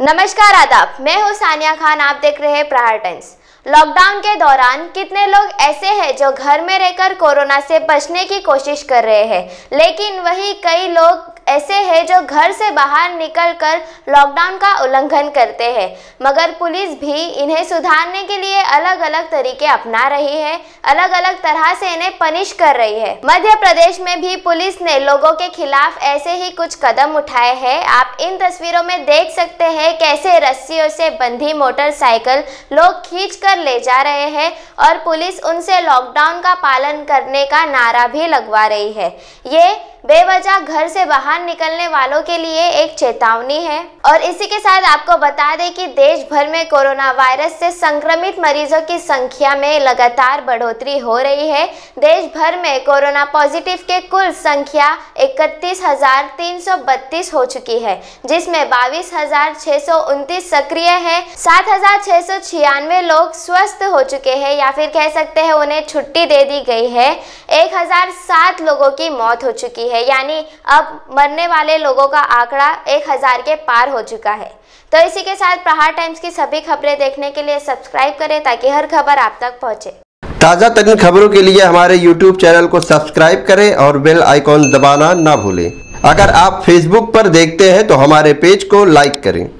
नमस्कार आदाब मैं हूं सानिया खान आप देख रहे हैं प्रहार टाइम्स लॉकडाउन के दौरान कितने लोग ऐसे हैं जो घर में रहकर कोरोना से बचने की कोशिश कर रहे हैं लेकिन वही कई लोग ऐसे हैं जो घर से बाहर निकलकर लॉकडाउन का उल्लंघन करते हैं मगर पुलिस भी इन्हें सुधारने के लिए अलग अलग तरीके अपना रही है अलग अलग तरह से इन्हें पनिश कर रही है मध्य प्रदेश में भी पुलिस ने लोगों के खिलाफ ऐसे ही कुछ कदम उठाए हैं आप इन तस्वीरों में देख सकते हैं कैसे रस्सियों से बंधी मोटरसाइकिल लोग खींच कर ले जा रहे हैं और पुलिस उनसे लॉकडाउन का पालन करने का नारा भी लगवा रही है ये बेवजह घर से बाहर निकलने वालों के लिए एक चेतावनी है और इसी के साथ आपको बता दें कि देश भर में कोरोना वायरस से संक्रमित मरीजों की संख्या में लगातार बढ़ोतरी हो रही है देश भर में कोरोना पॉजिटिव के कुल संख्या इकतीस हो चुकी है जिसमें बाईस सक्रिय है सात लोग स्वस्थ हो चुके हैं या फिर कह सकते हैं उन्हें छुट्टी दे दी गई है एक लोगों की मौत हो चुकी है चुकी है यानी अब मरने वाले लोगों का आंकड़ा एक हज़ार के पार हो चुका है तो इसी के साथ प्रहार टाइम्स की सभी खबरें देखने के लिए सब्सक्राइब करें ताकि हर खबर आप तक पहुंचे ताज़ा तरीन खबरों के लिए हमारे यूट्यूब चैनल को सब्सक्राइब करें और बेल आइकॉन दबाना ना भूलें अगर आप फेसबुक पर देखते हैं तो हमारे पेज को लाइक करें